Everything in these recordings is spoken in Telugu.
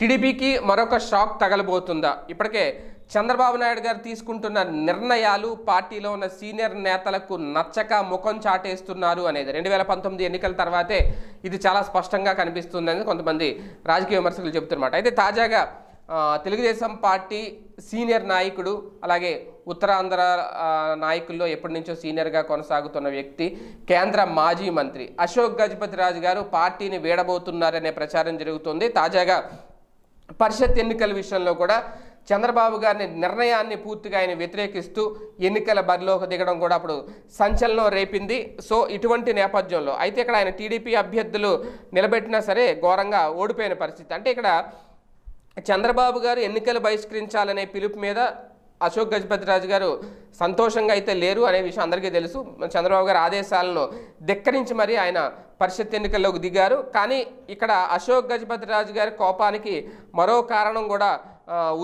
టీడీపీకి మరొక షాక్ తగలబోతుందా ఇప్పటికే చంద్రబాబు నాయుడు గారు తీసుకుంటున్న నిర్ణయాలు పార్టీలో ఉన్న సీనియర్ నేతలకు నచ్చక ముఖం చాటేస్తున్నారు అనేది రెండు వేల పంతొమ్మిది ఎన్నికల తర్వాతే ఇది చాలా స్పష్టంగా కనిపిస్తుందని కొంతమంది రాజకీయ విమర్శకులు చెబుతున్నమాట అయితే తాజాగా తెలుగుదేశం పార్టీ సీనియర్ నాయకుడు అలాగే ఉత్తరాంధ్ర నాయకుల్లో ఎప్పటి నుంచో సీనియర్గా కొనసాగుతున్న వ్యక్తి కేంద్ర మాజీ మంత్రి అశోక్ గజపతి రాజు గారు పార్టీని వీడబోతున్నారనే ప్రచారం జరుగుతుంది తాజాగా పరిషత్ ఎన్నికల విషయంలో కూడా చంద్రబాబు గారిని నిర్ణయాన్ని పూర్తిగా ఆయన వ్యతిరేకిస్తూ ఎన్నికల బరిలోకి దిగడం కూడా అప్పుడు సంచలనం రేపింది సో ఇటువంటి నేపథ్యంలో అయితే ఇక్కడ ఆయన టీడీపీ అభ్యర్థులు నిలబెట్టినా సరే ఘోరంగా ఓడిపోయిన పరిస్థితి అంటే ఇక్కడ చంద్రబాబు గారు ఎన్నికలు బహిష్కరించాలనే పిలుపు మీద అశోక్ గజపతిరాజు గారు సంతోషంగా అయితే లేరు అనే విషయం అందరికీ తెలుసు చంద్రబాబు గారి ఆదేశాలను ధిక్కరించి మరీ ఆయన పరిషత్ ఎన్నికల్లోకి దిగారు కానీ ఇక్కడ అశోక్ గజపతిరాజు గారి కోపానికి మరో కారణం కూడా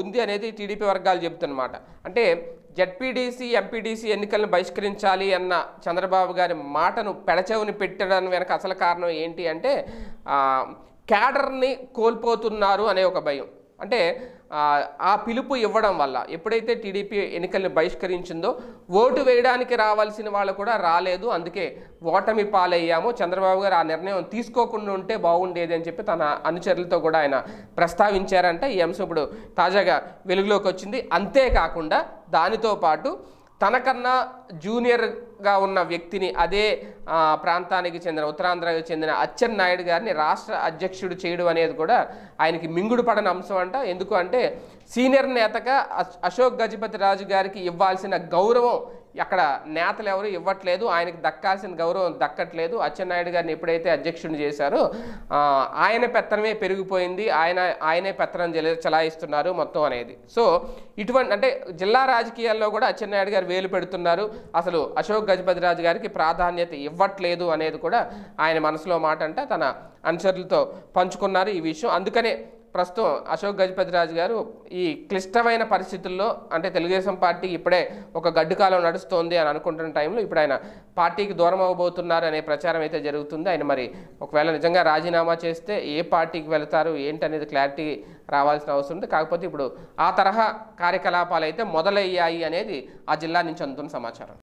ఉంది అనేది టీడీపీ వర్గాలు చెబుతున్నమాట అంటే జడ్పీడీసీ ఎంపీడీసీ ఎన్నికలను బహిష్కరించాలి అన్న చంద్రబాబు గారి మాటను పెడచవుని పెట్టడం వెనక అసలు కారణం ఏంటి అంటే క్యాడర్ని కోల్పోతున్నారు అనే ఒక భయం అంటే ఆ పిలుపు ఇవ్వడం వల్ల ఎప్పుడైతే టీడీపీ ఎన్నికల్ని బహిష్కరించిందో ఓటు వేయడానికి రావాల్సిన వాళ్ళు కూడా రాలేదు అందుకే ఓటమి పాలయ్యాము చంద్రబాబు గారు ఆ నిర్ణయం తీసుకోకుండా ఉంటే బాగుండేది అని చెప్పి తన అనుచరులతో కూడా ఆయన ప్రస్తావించారంటే ఈ అంశం ఇప్పుడు తాజాగా వెలుగులోకి వచ్చింది అంతేకాకుండా దానితో పాటు తనకన్నా జూనియర్గా ఉన్న వ్యక్తిని అదే ప్రాంతానికి చెందిన ఉత్తరాంధ్రకి చెందిన అచ్చెన్ నాయుడు గారిని రాష్ట్ర అధ్యక్షుడు చేయడం అనేది కూడా ఆయనకి మింగుడు పడని అంశం అంట ఎందుకు అంటే సీనియర్ నేతగా అశోక్ గజపతి రాజు గారికి ఇవ్వాల్సిన గౌరవం అక్కడ నేతలు ఎవరు ఇవ్వట్లేదు ఆయనకు దక్కాల్సిన గౌరవం దక్కట్లేదు అచ్చెన్నాయుడు గారిని ఎప్పుడైతే అధ్యక్షుడు చేశారో ఆయన పెత్తనమే పెరిగిపోయింది ఆయన ఆయనే పెత్తనం చలాయిస్తున్నారు మొత్తం అనేది సో ఇటువంటి అంటే జిల్లా రాజకీయాల్లో కూడా అచ్చెన్నాయుడు గారు వేలు పెడుతున్నారు అసలు అశోక్ గజపతిరాజు గారికి ప్రాధాన్యత ఇవ్వట్లేదు అనేది కూడా ఆయన మనసులో మాట అంటే తన అనుచరులతో పంచుకున్నారు ఈ విషయం అందుకనే ప్రస్తుతం అశోక్ గజపతిరాజు గారు ఈ క్లిష్టమైన పరిస్థితుల్లో అంటే తెలుగుదేశం పార్టీ ఇప్పుడే ఒక గడ్డు కాలం నడుస్తోంది అని అనుకుంటున్న టైంలో ఇప్పుడు ఆయన పార్టీకి దూరం అవ్వబోతున్నారు అనే ప్రచారం అయితే జరుగుతుంది ఆయన మరి ఒకవేళ నిజంగా రాజీనామా చేస్తే ఏ పార్టీకి వెళతారు ఏంటి అనేది క్లారిటీ రావాల్సిన అవసరం ఉంది కాకపోతే ఇప్పుడు ఆ తరహా కార్యకలాపాలు అయితే మొదలయ్యాయి అనేది ఆ జిల్లా నుంచి అందుతున్న సమాచారం